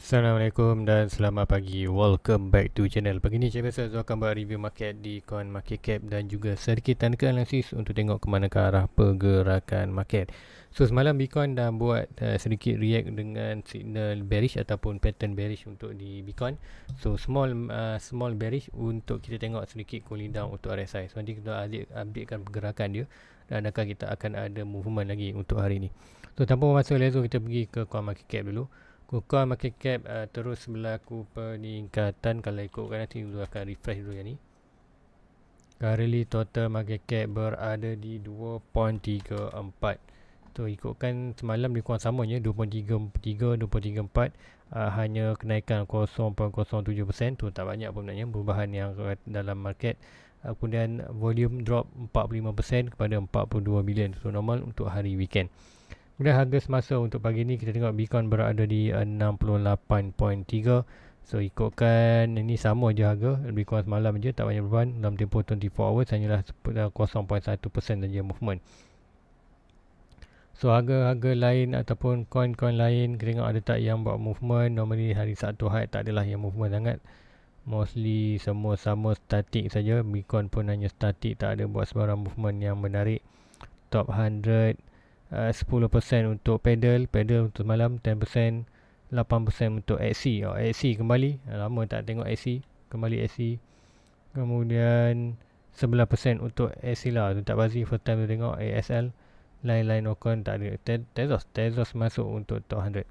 Assalamualaikum dan selamat pagi Welcome back to channel Pagi ni saya rasa akan buat review market di Coin Market Cap Dan juga sedikit tanda analisis untuk tengok ke mana ke arah pergerakan market So semalam Bitcoin dah buat uh, sedikit react dengan signal bearish Ataupun pattern bearish untuk di Bitcoin So small uh, small bearish untuk kita tengok sedikit cooling down untuk RSI So nanti kita updatekan pergerakan dia Dan adakah kita akan ada movement lagi untuk hari ni So tanpa memasuk lezo kita pergi ke Coin Market Cap dulu Kukuan market cap uh, terus berlaku peningkatan Kalau ikutkan nanti dulu akan refresh dulu yang ni Currently total market cap berada di 2.34 So ikutkan semalam dia kurang sama je 2.33, 2.34 uh, Hanya kenaikan 0.07% tu tak banyak pun sebenarnya Perubahan yang dalam market uh, Kemudian volume drop 45% kepada 42 bilion So normal untuk hari weekend Kemudian harga semasa untuk pagi ni kita tengok Bitcoin berada di 68.3. Eh, so ikutkan ini sama je harga lebih kurang semalam je tak banyak berubah dalam tempoh 24 hours hanyalah 0.1% saja movement. So harga-harga lain ataupun coin-coin lain kita tengok ada tak yang buat movement normally hari Sabtu hari tak adalah yang movement sangat. Mostly semua sama static saja. Bitcoin pun hanya static tak ada buat sebarang movement yang menarik. Top 100 Ah, uh, 10% untuk pedal, pedal untuk malam 10%, 8% untuk AC. Oh, AC kembali. Ah, lama tak tengok AC. Kembali AC. Kemudian 11% untuk AC lah. Tu tak pasti first time tu tengok ASL. Lain-lain okon tak ada. Te- Tezos. Tezos masuk untuk top 100.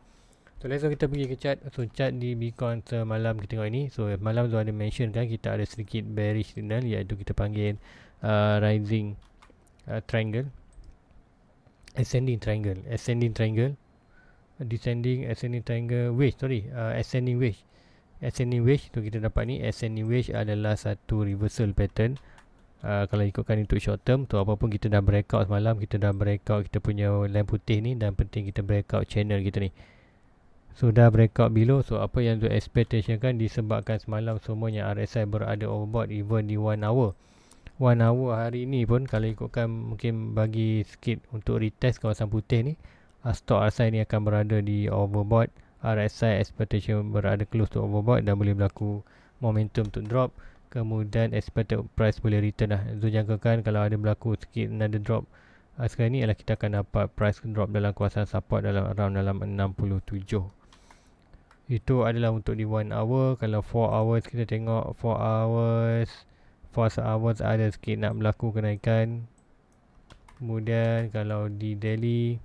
So, let's go kita pergi ke chat, So, chat di Bitcoin semalam kita tengok ini. So, malam tu ada mention kan kita ada sedikit bearish signal iaitu kita panggil uh, rising uh, triangle ascending triangle ascending triangle descending ascending triangle wedge sorry uh, ascending wedge ascending wedge tu kita dapat ni ascending wedge adalah satu reversal pattern uh, kalau ikutkan untuk short term tu apa pun kita dah breakout semalam kita dah breakout kita punya line putih ni dan penting kita breakout channel kita ni so dah breakout below so apa yang tu expectation kan disebabkan semalam semuanya RSI berada overbought even di 1 hour one hour hari ni pun kalau ikutkan mungkin bagi sikit untuk retest kawasan putih ni uh, stock RSI ni akan berada di overbought RSI expectation berada close to overbought dan boleh berlaku momentum untuk drop kemudian expected price boleh return lah so jangkakan kalau ada berlaku sikit ada drop uh, sekarang ni ialah kita akan dapat price drop dalam kawasan support dalam around dalam 67 itu adalah untuk di 1 hour kalau 4 hours kita tengok 4 hours fast hours ada sikit nak berlaku kenaikan kemudian kalau di daily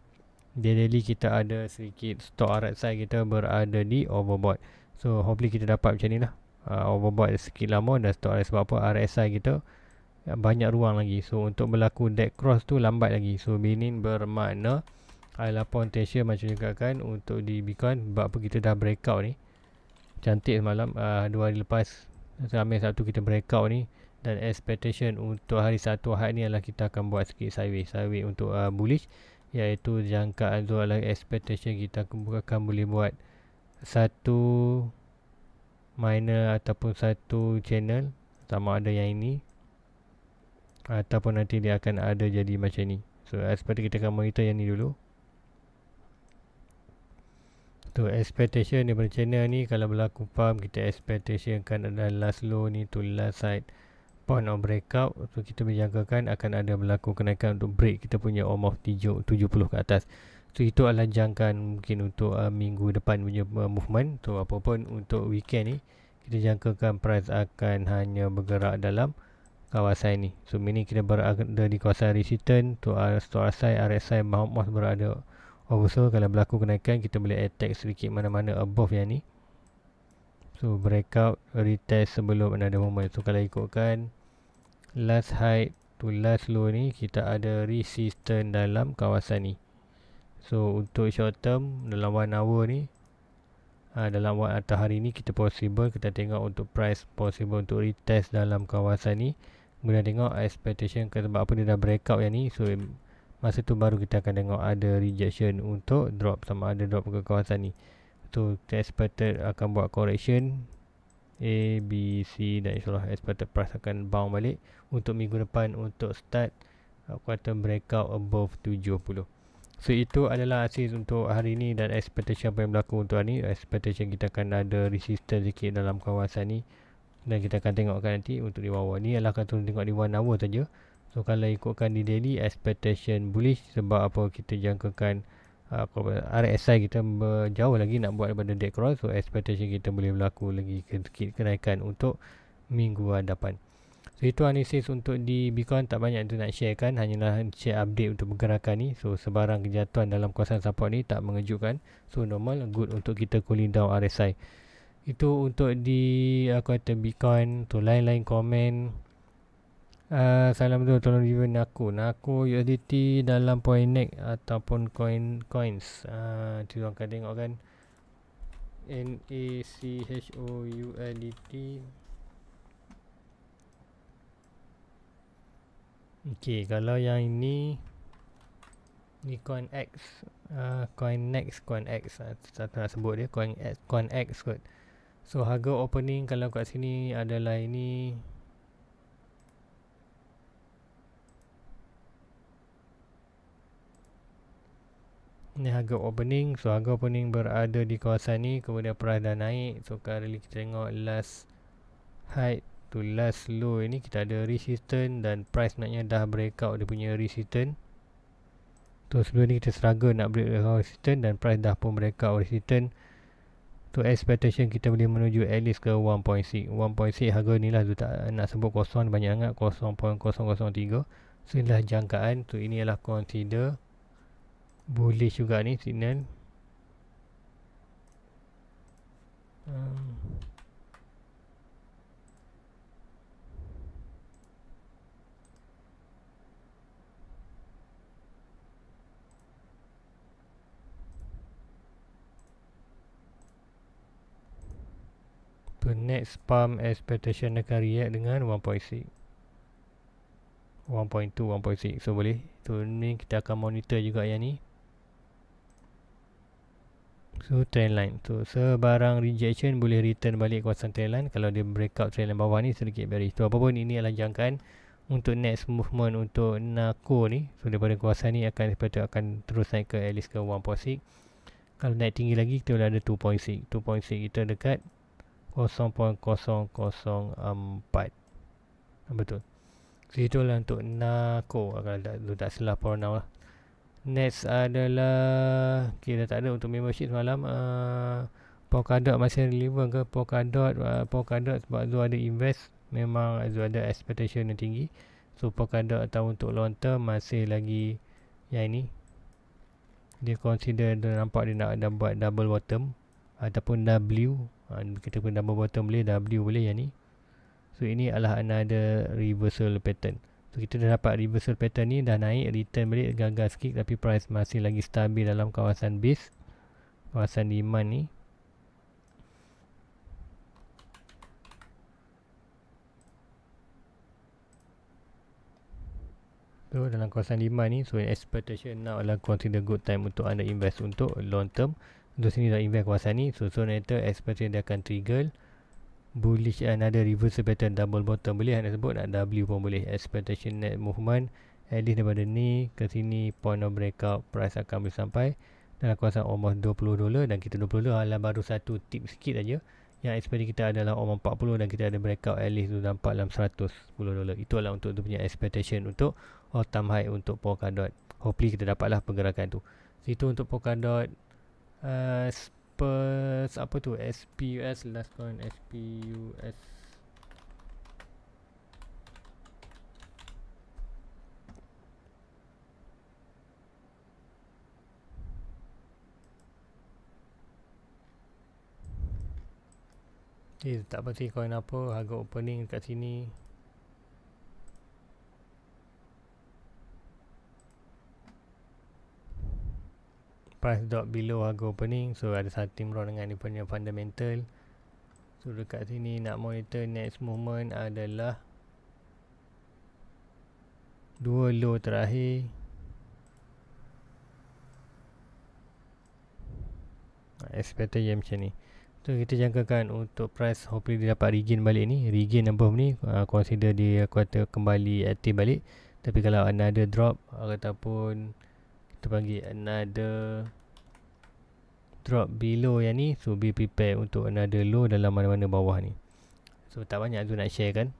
di daily kita ada sedikit stock RSI kita berada di overbought so hopefully kita dapat macam ni lah uh, overbought sikit lama dan stock RSI sebab apa RSI kita ya, banyak ruang lagi so untuk berlaku dead cross tu lambat lagi so meaning bermakna ada potential macam juga kan untuk di Bitcoin sebab apa kita dah breakout ni cantik semalam uh, dua hari lepas ramai satu kita breakout ni dan expectation untuk hari satu hari ni adalah kita akan buat sikit sideways sideways untuk uh, bullish iaitu jangkaan tu adalah expectation kita akan boleh buat satu minor ataupun satu channel sama ada yang ini ataupun nanti dia akan ada jadi macam ni so uh, expectation kita akan monitor yang ni dulu So expectation daripada channel ni kalau berlaku pump kita expectation kan adalah last low ni to last side point of breakout so kita menjangkakan akan ada berlaku kenaikan untuk break kita punya om of 70 ke atas so itu adalah jangkaan mungkin untuk uh, minggu depan punya uh, movement so apapun untuk weekend ni kita jangkakan price akan hanya bergerak dalam kawasan ini. So mini kita berada di kawasan resistance to uh, stop RSI, RSI mahu berada oversold kalau berlaku kenaikan kita boleh attack sedikit mana-mana above yang ni. So breakout retest sebelum ada moment. So kalau ikutkan last high to last low ni kita ada resistance dalam kawasan ni. So untuk short term dalam one hour ni uh, dalam waktu atau hari ni kita possible kita tengok untuk price possible untuk retest dalam kawasan ni. Kemudian tengok expectation ke sebab apa dia dah breakout yang ni. So masa tu baru kita akan tengok ada rejection untuk drop sama ada drop ke kawasan ni tu expected akan buat correction A, B, C dan insyaAllah expected price akan bound balik untuk minggu depan untuk start aku breakout above 70 so itu adalah asis untuk hari ini dan expectation apa yang berlaku untuk hari ni expectation kita akan ada resistance sikit dalam kawasan ni dan kita akan tengokkan nanti untuk di bawah ni adalah akan tengok di 1 hour saja. so kalau ikutkan di daily expectation bullish sebab apa kita jangkakan uh, ah, RSI kita jauh lagi nak buat daripada dead cross so expectation kita boleh berlaku lagi sedikit kenaikan untuk minggu hadapan so itu analisis untuk di Bitcoin tak banyak tu nak share kan hanyalah share update untuk pergerakan ni so sebarang kejatuhan dalam kawasan support ni tak mengejutkan so normal good untuk kita cooling down RSI itu untuk di aku kata Bitcoin tu lain-lain komen Ah, salam tu tolong review Nako. Nako USDT dalam neck ataupun coin coins. Ah uh, tu orang kan tengok kan. N A C H O U l D T. Okey, kalau yang ini ni coin X, uh, coin next coin X. Ah, satu nak sebut dia coin X, coin X kot. So harga opening kalau kat sini adalah ini ni harga opening so harga opening berada di kawasan ni kemudian price dah naik so currently kita tengok last high to last low ini kita ada resistance dan price naknya dah breakout dia punya resistance tu so, sebelum ni kita struggle nak break out resistance dan price dah pun break breakout resistance So expectation kita boleh menuju at least ke 1.6 1.6 harga ni lah tu tak nak sebut kosong banyak sangat 0.003 So inilah jangkaan So ini adalah consider boleh juga ni signal um. Next pump expectation nak react dengan 1.6 1.2, 1.6 So boleh So ni kita akan monitor juga yang ni So trend line tu sebarang rejection boleh return balik kawasan trend line kalau dia breakout trend line bawah ni sedikit bearish. Tu apa pun ini adalah jangkaan untuk next movement untuk NACO ni. So daripada kawasan ni akan sepatutnya akan terus naik ke at least ke 1.6. Kalau naik tinggi lagi kita boleh ada 2.6. 2.6 kita dekat 0.004. Betul. So itulah untuk NACO kalau tak, tak salah pronoun lah. Next adalah Okay dah tak ada untuk membership semalam uh, Polkadot masih relevan ke Polkadot uh, Polkadot sebab Zul ada invest Memang Zul ada expectation yang tinggi So Polkadot atau untuk long term Masih lagi yang ini Dia consider dia nampak dia nak dah buat double bottom Ataupun W uh, Kita pun double bottom boleh W boleh yang ni So ini adalah another reversal pattern So kita dah dapat reversal pattern ni dah naik return balik gagal sikit tapi price masih lagi stabil dalam kawasan base. Kawasan demand ni. So dalam kawasan demand ni so expectation now adalah consider good time untuk anda invest untuk long term. Untuk sini dah invest kawasan ni so so nanti expectation dia akan trigger bullish another reverse pattern double bottom boleh anda sebut nak W pun boleh expectation net movement at least daripada ni ke sini point of breakout price akan boleh sampai dalam kuasa almost 20 dolar dan kita 20 dolar adalah baru satu tip sikit saja yang expect kita adalah almost 40 dan kita ada breakout at least tu nampak dalam 110 dolar itu adalah untuk tu punya expectation untuk all time high untuk Polkadot hopefully kita dapatlah pergerakan tu itu untuk Polkadot uh, Apes apa tu SPUS last coin SPUS Eh, tak pasti koin apa harga opening kat sini price drop below harga opening so ada something wrong dengan dia punya fundamental so dekat sini nak monitor next moment adalah dua low terakhir ah, expected yang macam ni so kita jangkakan untuk price hopefully dia dapat regain balik ni regain above ni uh, consider dia kuat kembali active balik tapi kalau anda ada drop ataupun kita bagi another drop below yang ni so be prepared untuk another low dalam mana-mana bawah ni so tak banyak tu nak share kan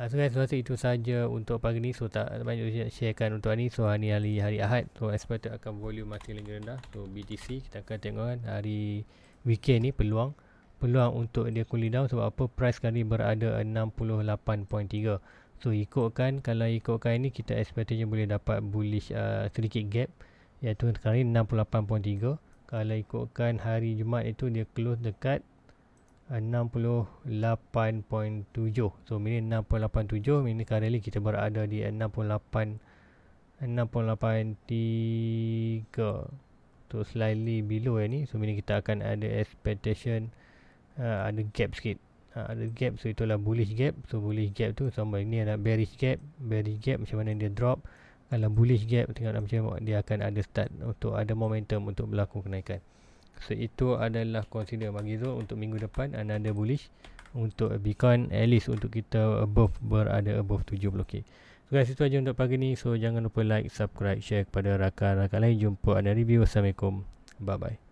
uh, ah, so guys rasa itu saja untuk pagi ni so tak banyak nak share kan untuk hari ni so hari ni hari, hari Ahad so expected akan volume masih lagi rendah so BTC kita akan tengok kan hari weekend ni peluang peluang untuk dia cooling down sebab apa price kali berada 68.3 So ikutkan kalau ikutkan ini kita expectation boleh dapat bullish uh, sedikit gap iaitu sekarang ini 68.3. Kalau ikutkan hari Jumaat itu dia close dekat uh, 68.7. So ini 68.7 ini currently kita berada di 68 68.3 slightly below eh ni so bila kita akan ada expectation uh, ada gap sikit ha, ada gap so itulah bullish gap so bullish gap tu sama ini ada bearish gap bearish gap macam mana dia drop kalau bullish gap tengok lah macam mana dia akan ada start untuk ada momentum untuk berlaku kenaikan so itu adalah consider bagi Zul untuk minggu depan Anda ada bullish untuk Bitcoin at least untuk kita above berada above 70k so guys itu aja untuk pagi ni so jangan lupa like subscribe share kepada rakan-rakan lain jumpa anda review assalamualaikum bye bye